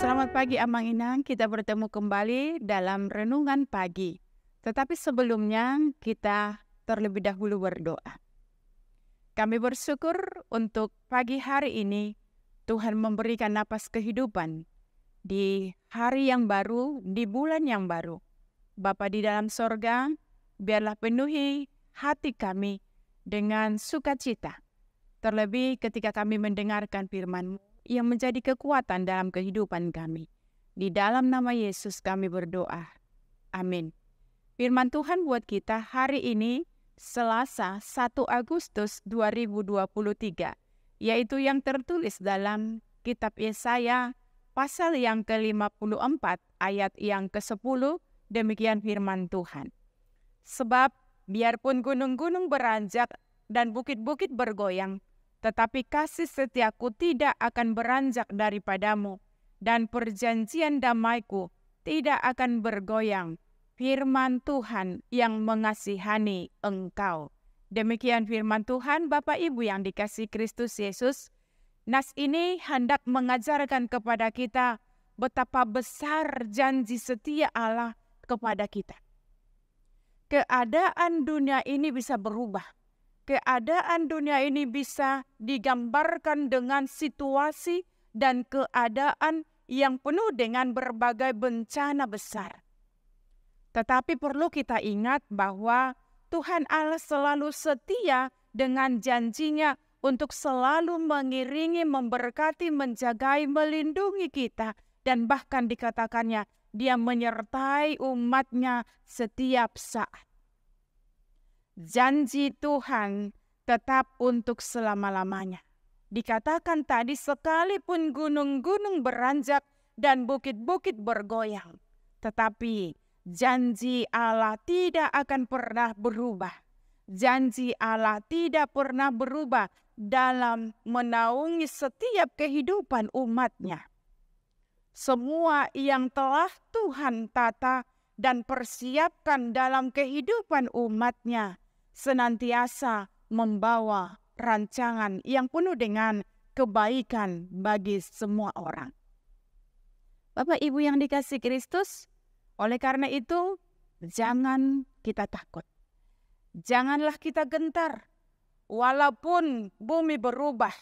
Selamat pagi Amang Inang, kita bertemu kembali dalam Renungan Pagi. Tetapi sebelumnya kita terlebih dahulu berdoa. Kami bersyukur untuk pagi hari ini Tuhan memberikan napas kehidupan di hari yang baru, di bulan yang baru. Bapa di dalam sorga, biarlah penuhi hati kami dengan sukacita. Terlebih ketika kami mendengarkan firman-Mu yang menjadi kekuatan dalam kehidupan kami. Di dalam nama Yesus kami berdoa. Amin. Firman Tuhan buat kita hari ini Selasa 1 Agustus 2023, yaitu yang tertulis dalam kitab Yesaya pasal yang ke-54 ayat yang ke-10 demikian firman Tuhan. Sebab biarpun gunung-gunung beranjak dan bukit-bukit bergoyang, tetapi kasih setiaku tidak akan beranjak daripadamu, dan perjanjian damaiku tidak akan bergoyang. Firman Tuhan yang mengasihani engkau. Demikian firman Tuhan, Bapak Ibu yang dikasih Kristus Yesus. Nas ini hendak mengajarkan kepada kita betapa besar janji setia Allah kepada kita. Keadaan dunia ini bisa berubah, keadaan dunia ini bisa digambarkan dengan situasi dan keadaan yang penuh dengan berbagai bencana besar. Tetapi perlu kita ingat bahwa Tuhan Allah selalu setia dengan janjinya untuk selalu mengiringi, memberkati, menjagai, melindungi kita. Dan bahkan dikatakannya, dia menyertai umatnya setiap saat janji Tuhan tetap untuk selama-lamanya. Dikatakan tadi sekalipun gunung-gunung beranjak dan bukit-bukit bergoyang, tetapi janji Allah tidak akan pernah berubah. Janji Allah tidak pernah berubah dalam menaungi setiap kehidupan umatnya. Semua yang telah Tuhan tata dan persiapkan dalam kehidupan umatnya senantiasa membawa rancangan yang penuh dengan kebaikan bagi semua orang. Bapak Ibu yang dikasih Kristus, oleh karena itu jangan kita takut. Janganlah kita gentar walaupun bumi berubah,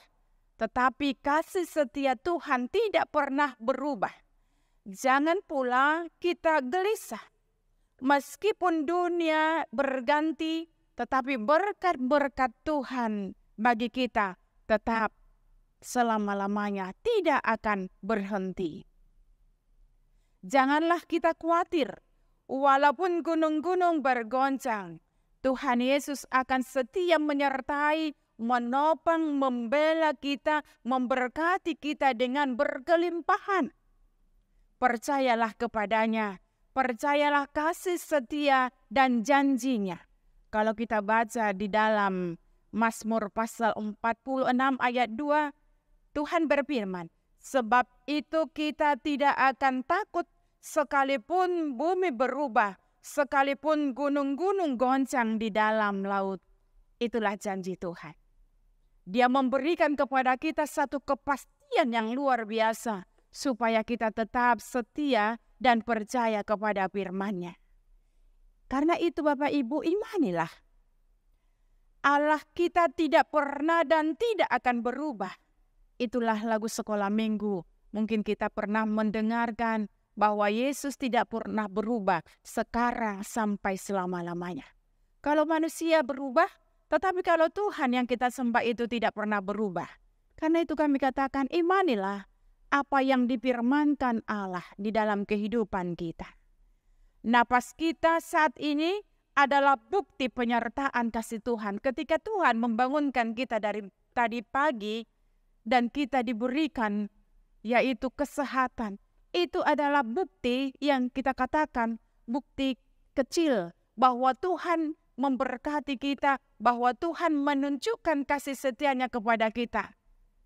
tetapi kasih setia Tuhan tidak pernah berubah. Jangan pula kita gelisah. Meskipun dunia berganti, tetapi berkat-berkat Tuhan bagi kita tetap selama-lamanya tidak akan berhenti. Janganlah kita khawatir, walaupun gunung-gunung bergoncang, Tuhan Yesus akan setia menyertai, menopang, membela kita, memberkati kita dengan berkelimpahan. Percayalah kepadanya, percayalah kasih setia dan janjinya. Kalau kita baca di dalam Mazmur pasal 46 ayat 2, Tuhan berfirman, sebab itu kita tidak akan takut sekalipun bumi berubah, sekalipun gunung-gunung goncang di dalam laut. Itulah janji Tuhan. Dia memberikan kepada kita satu kepastian yang luar biasa supaya kita tetap setia dan percaya kepada firman-Nya. Karena itu Bapak Ibu imanilah. Allah kita tidak pernah dan tidak akan berubah. Itulah lagu sekolah minggu. Mungkin kita pernah mendengarkan bahwa Yesus tidak pernah berubah sekarang sampai selama-lamanya. Kalau manusia berubah, tetapi kalau Tuhan yang kita sembah itu tidak pernah berubah. Karena itu kami katakan imanilah apa yang dipirmankan Allah di dalam kehidupan kita. Napas kita saat ini adalah bukti penyertaan kasih Tuhan. Ketika Tuhan membangunkan kita dari tadi pagi dan kita diberikan yaitu kesehatan. Itu adalah bukti yang kita katakan bukti kecil bahwa Tuhan memberkati kita, bahwa Tuhan menunjukkan kasih setianya kepada kita.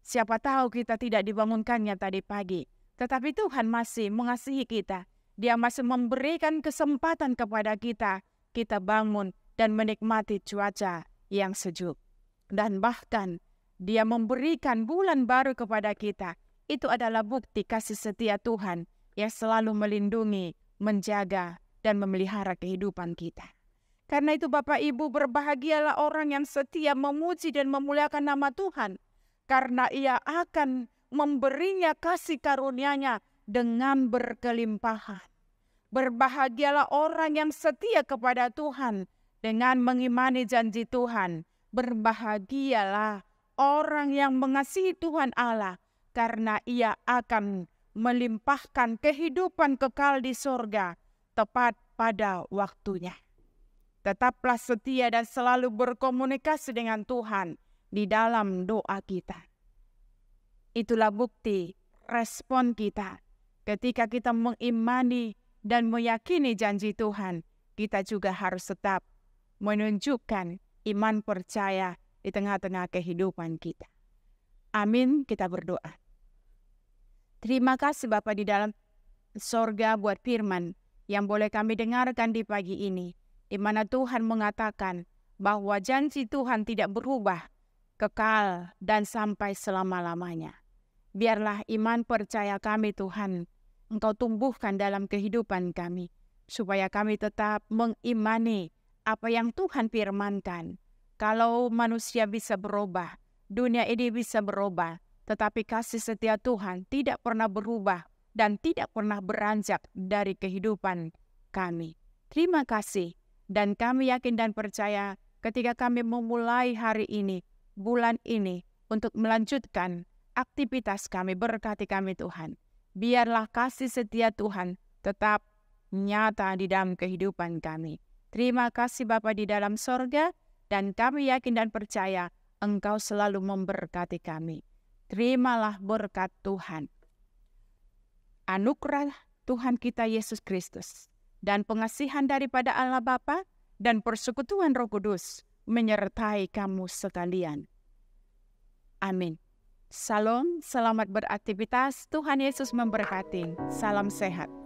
Siapa tahu kita tidak dibangunkannya tadi pagi, tetapi Tuhan masih mengasihi kita. Dia masih memberikan kesempatan kepada kita, kita bangun dan menikmati cuaca yang sejuk. Dan bahkan dia memberikan bulan baru kepada kita. Itu adalah bukti kasih setia Tuhan yang selalu melindungi, menjaga, dan memelihara kehidupan kita. Karena itu Bapak Ibu berbahagialah orang yang setia memuji dan memuliakan nama Tuhan. Karena ia akan memberinya kasih karunia-Nya dengan berkelimpahan. Berbahagialah orang yang setia kepada Tuhan dengan mengimani janji Tuhan. Berbahagialah orang yang mengasihi Tuhan Allah karena ia akan melimpahkan kehidupan kekal di sorga tepat pada waktunya. Tetaplah setia dan selalu berkomunikasi dengan Tuhan di dalam doa kita. Itulah bukti respon kita Ketika kita mengimani dan meyakini janji Tuhan, kita juga harus tetap menunjukkan iman percaya di tengah-tengah kehidupan kita. Amin, kita berdoa. Terima kasih Bapak di dalam sorga buat firman yang boleh kami dengarkan di pagi ini. Di mana Tuhan mengatakan bahwa janji Tuhan tidak berubah, kekal dan sampai selama-lamanya. Biarlah iman percaya kami Tuhan Engkau tumbuhkan dalam kehidupan kami, supaya kami tetap mengimani apa yang Tuhan firmankan. Kalau manusia bisa berubah, dunia ini bisa berubah, tetapi kasih setia Tuhan tidak pernah berubah dan tidak pernah beranjak dari kehidupan kami. Terima kasih, dan kami yakin dan percaya ketika kami memulai hari ini, bulan ini, untuk melanjutkan aktivitas kami, berkati kami Tuhan biarlah kasih setia Tuhan tetap nyata di dalam kehidupan kami. Terima kasih Bapa di dalam sorga, dan kami yakin dan percaya Engkau selalu memberkati kami. Terimalah berkat Tuhan. Anugerah Tuhan kita Yesus Kristus dan pengasihan daripada Allah Bapa dan persekutuan Roh Kudus menyertai kamu sekalian. Amin. Salam, selamat beraktivitas. Tuhan Yesus memberkati. Salam sehat.